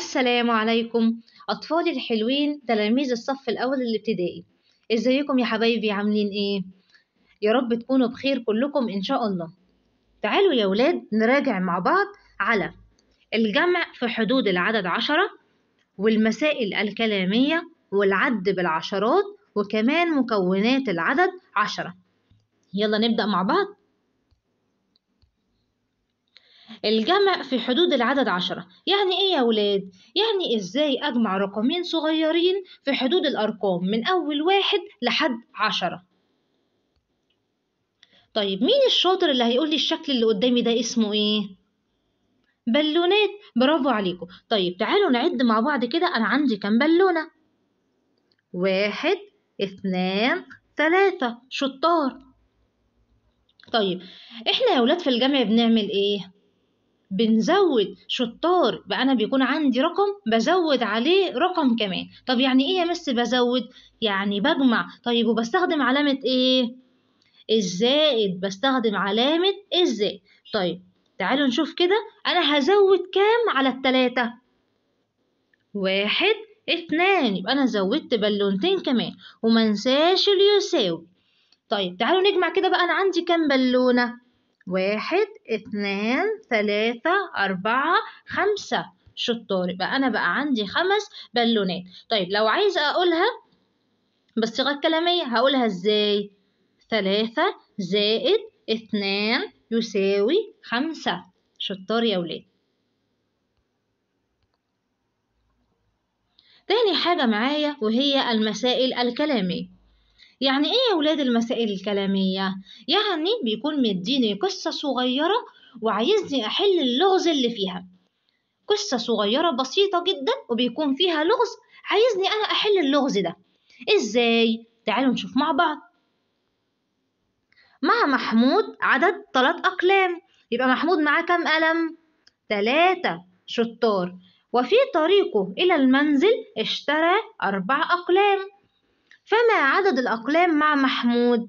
السلام عليكم أطفالي الحلوين تلاميذ الصف الأول الابتدائي إزيكم يا حبايبي عاملين إيه؟ يا رب تكونوا بخير كلكم إن شاء الله تعالوا يا ولاد نراجع مع بعض على الجمع في حدود العدد عشرة والمسائل الكلامية والعد بالعشرات وكمان مكونات العدد عشرة يلا نبدأ مع بعض الجمع في حدود العدد عشرة يعني إيه يا ولاد؟ يعني إزاي أجمع رقمين صغيرين في حدود الأرقام من أول واحد لحد عشرة طيب مين الشاطر اللي هيقول لي الشكل اللي قدامي ده اسمه إيه؟ بالونات برافو عليكم طيب تعالوا نعد مع بعض كده أنا عندي كام بالونة واحد اثنان ثلاثة شطار طيب احنا يا ولاد في الجمع بنعمل ايه بنزود شطار بقى انا بيكون عندي رقم بزود عليه رقم كمان طب يعني ايه يا مس بزود يعني بجمع طيب وبستخدم علامه ايه الزائد بستخدم علامه الزائد طيب تعالوا نشوف كده انا هزود كام على التلاتة واحد اتنين يبقى انا زودت بالونتين كمان ومنساش اليساوي طيب تعالوا نجمع كده بقى انا عندي كام بالونه واحد اتنين تلاتة أربعة خمسة شطار يبقى أنا بقى عندي خمس بالونات طيب لو عايزة أقولها بالصيغة الكلامية هقولها إزاي تلاتة زائد اثنان يساوي خمسة شطار يا ولاد تاني حاجة معايا وهي المسائل الكلامية يعني ايه يا ولاد المسائل الكلامية؟ يعني بيكون مديني قصة صغيرة وعايزني أحل اللغز اللي فيها قصة صغيرة بسيطة جدا وبيكون فيها لغز عايزني أنا أحل اللغز ده إزاي؟ تعالوا نشوف مع بعض مع محمود عدد ثلاث أقلام يبقى محمود معاه كام قلم؟ تلاتة شطار وفي طريقه إلى المنزل اشترى أربع أقلام فما عدد الأقلام مع محمود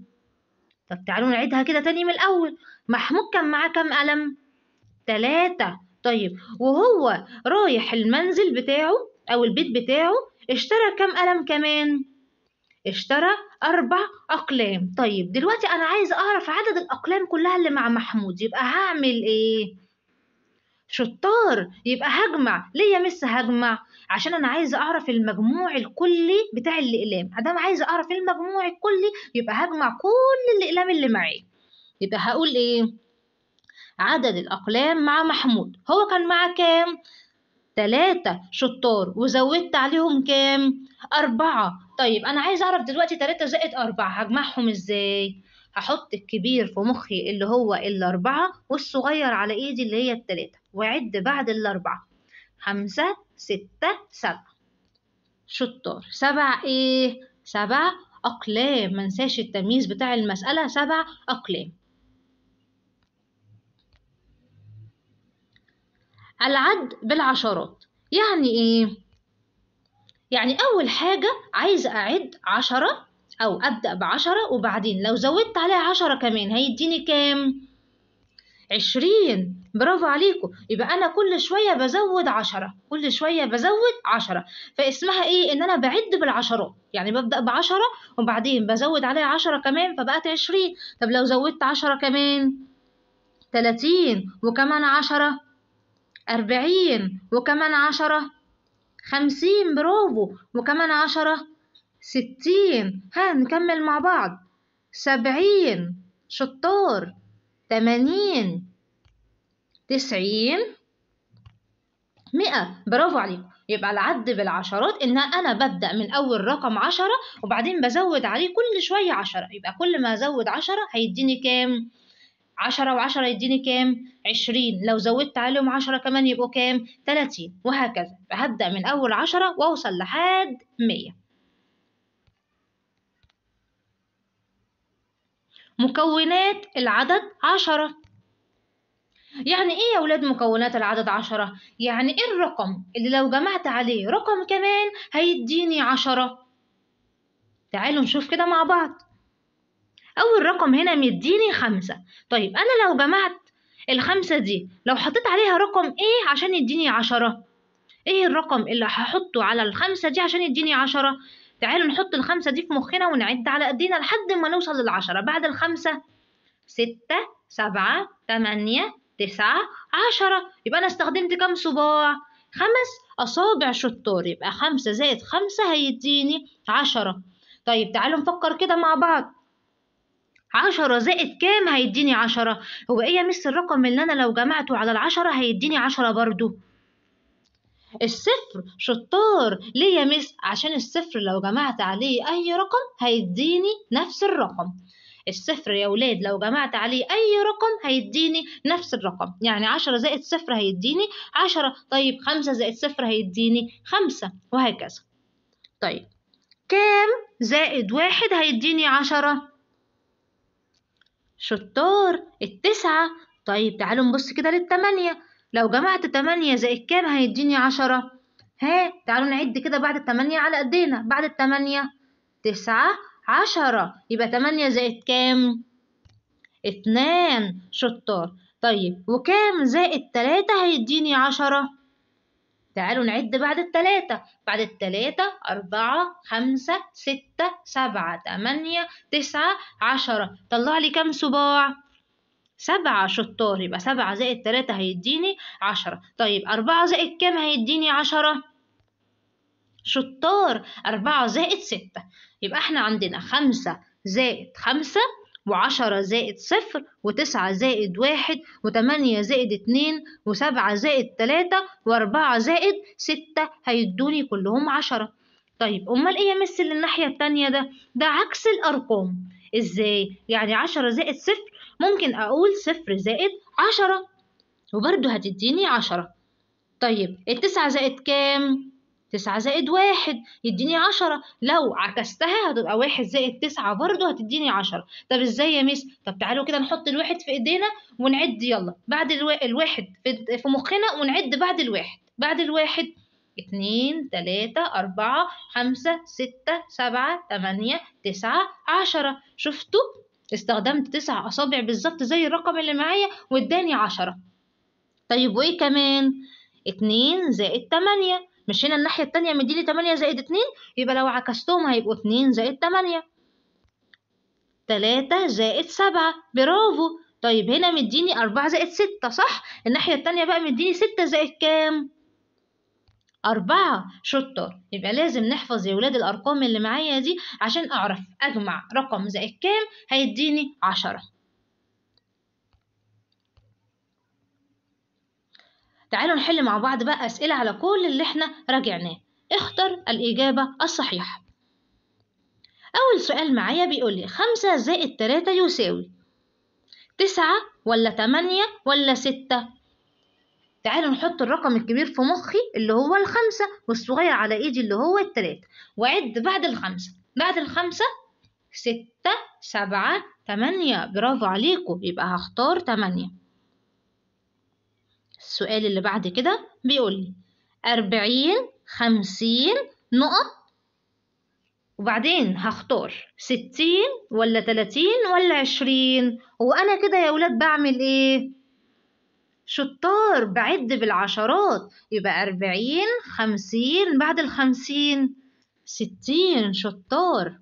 طب تعالوا نعيدها كده تاني من الأول محمود كان معاه كام قلم تلاتة طيب وهو رايح المنزل بتاعه أو البيت بتاعه اشترى كام قلم كمان اشترى أربع أقلام طيب دلوقتي أنا عايز أعرف عدد الأقلام كلها اللي مع محمود يبقى هعمل إيه؟ شطار يبقى هجمع ليه يا مس هجمع عشان انا عايزه اعرف المجموع الكلي بتاع الاقلام ادام عايزه اعرف المجموع الكلي يبقى هجمع كل الاقلام اللي معايا يبقى هقول ايه عدد الاقلام مع محمود هو كان معاه كام تلاتة شطار وزودت عليهم كام أربعة طيب أنا عايزة أعرف دلوقتي تلاتة زائد أربعة هجمعهم إزاي هحط الكبير في مخي اللي هو الأربعة والصغير على إيدي اللي هي التلاتة وأعد بعد الأربعة خمسة ستة سبعة شطار سبع ايه سبع أقلام منساش التمييز بتاع المسألة سبع أقلام العد بالعشرات يعني ايه يعني أول حاجة عايز أعد عشرة أو أبدأ بعشرة وبعدين لو زودت عليها عشرة كمان هيديني كام؟ عشرين برافو عليكم يبقى أنا كل شوية بزود عشرة كل شوية بزود عشرة فاسمها إيه إن أنا بعد بالعشرات يعني ببدأ بعشرة وبعدين بزود عليها عشرة كمان فبقت عشرين طب لو زودت عشرة كمان تلاتين وكمان عشرة أربعين وكمان عشرة خمسين برافو وكمان عشرة ستين ها نكمل مع بعض سبعين شطار ثمانين تسعين مئة برافو عليكم يبقى العد بالعشرات ان انا ببدأ من اول رقم عشرة وبعدين بزود عليه كل شوية عشرة يبقى كل ما ازود عشرة هيديني كام عشرة وعشرة يديني كام عشرين لو زودت عليهم عشرة كمان يبقوا كام تلاتين وهكذا فهبدأ من اول عشرة واوصل لحد مية مكونات العدد عشرة يعني ايه يا ولاد مكونات العدد عشرة؟ يعني ايه الرقم اللي لو جمعت عليه رقم كمان هيديني عشرة تعالوا نشوف كده مع بعض اول رقم هنا مديني خمسة طيب انا لو جمعت الخمسة دي لو حطيت عليها رقم ايه عشان يديني عشرة ايه الرقم اللي هحطه على الخمسة دي عشان يديني عشرة تعالوا نحط الخمسة دي في مخنا ونعد على قدينا لحد ما نوصل للعشرة بعد الخمسة ستة سبعة تمانية تسعة عشرة يبقى أنا استخدمت كام صباع؟ خمس أصابع شطار يبقى خمسة زائد خمسة هيديني عشرة طيب تعالوا نفكر كده مع بعض عشرة زائد كام هيديني عشرة هو ايه يا مس الرقم اللي انا لو جمعته على العشرة هيديني عشرة برضو الصفر شطار ليه يا مس عشان الصفر لو جمعت عليه اي رقم هيديني نفس الرقم الصفر يا ولاد لو جمعت عليه أي رقم هيديني نفس الرقم يعني عشرة زائد صفر هيديني عشرة طيب خمسة زائد صفر هيديني خمسة وهكذا طيب كام زائد واحد هيديني عشرة شطار التسعة طيب تعالوا نبص كده للتمانية لو جمعت تمانية زائد كام هيديني عشرة ها تعالوا نعد كده بعد التمانية على ايدينا بعد التمانية تسعة عشرة يبقى تمانية زائد كام اتنان شطار طيب وكام زائد تلاتة هيديني عشرة تعالوا نعد بعد التلاتة بعد التلاتة أربعة خمسة ستة سبعة تمانية تسعة عشرة طلع لي كام صباع سبعة شطار يبقى سبعة زائد تلاتة هيديني عشرة طيب أربعة زائد كام هيديني عشرة شطار أربعة زائد ستة يبقى احنا عندنا خمسة زائد خمسة وعشرة زائد صفر وتسعة زائد واحد وتمانية زائد اتنين وسبعة زائد تلاتة وأربعة زائد ستة هيدوني كلهم عشرة طيب أمال إيه يمثل الناحية التانية ده؟ ده عكس الأرقام إزاي؟ يعني عشرة زائد صفر ممكن أقول صفر زائد عشرة وبرده هتديني عشرة طيب التسعة زائد كام؟ تسعة زائد واحد يديني عشرة لو عكستها هتبقى واحد زائد تسعة برضو هتديني عشرة طب ازاي يا ميس طب تعالوا كده نحط الواحد في ايدينا ونعد يلا بعد الوا... الواحد في, في مخنا ونعد بعد الواحد بعد الواحد اتنين تلاتة أربعة خمسة ستة سبعة تمانية تسعة عشرة شفتوا استخدمت تسع أصابع بالظبط زي الرقم اللي معايا واداني عشرة طيب وإيه كمان؟ اتنين زائد تمانية مش هنا الناحية التانية مديلي تمانية زائد اتنين يبقى لو عكستهم هيبقوا اتنين زائد تمانية تلاتة زائد سبعة برافو طيب هنا مديني أربعة زائد ستة صح؟ الناحية التانية بقى مديني ستة زائد كام؟ أربعة شطار يبقى لازم نحفظ يا ولاد الأرقام اللي معايا دي عشان أعرف أجمع رقم زائد كام هيديني عشرة تعالوا نحل مع بعض بقى أسئلة على كل اللي احنا راجعناه اختر الإجابة الصحيحة أول سؤال معايا بيقولي خمسة زائد تلاتة يساوي تسعة ولا تمانية ولا ستة تعالوا نحط الرقم الكبير في مخي اللي هو الخمسة والصغير على ايدي اللي هو التلاتة وعد بعد الخمسة بعد الخمسة ستة سبعة تمانية برافو عليكم يبقى هختار تمانية السؤال اللي بعد كده بيقول لي أربعين خمسين نقط وبعدين هختار ستين ولا تلاتين ولا عشرين وأنا كده يا ولاد بعمل إيه؟ شطار بعد بالعشرات يبقى أربعين خمسين بعد الخمسين ستين شطار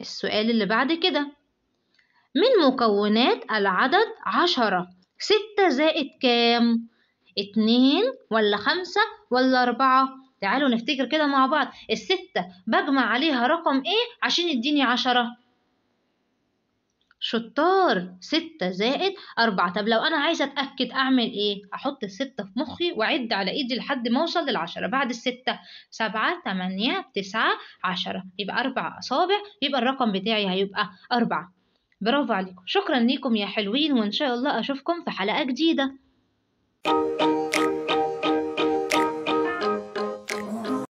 السؤال اللي بعد كده من مكونات العدد عشرة ستة زائد كام؟ اتنين ولا خمسة ولا أربعة؟ تعالوا نفتكر كده مع بعض الستة بجمع عليها رقم ايه عشان يديني عشرة؟ شطار ستة زائد أربعة طب لو أنا عايزة أتأكد أعمل إيه؟ أحط الستة في مخي وأعد على إيدي لحد ما أوصل للعشرة بعد الستة سبعة تمانية تسعة عشرة يبقى أربع أصابع يبقى الرقم بتاعي هيبقى أربعة برافو عليكم شكرا ليكم يا حلوين وإن شاء الله أشوفكم في حلقة جديدة thank you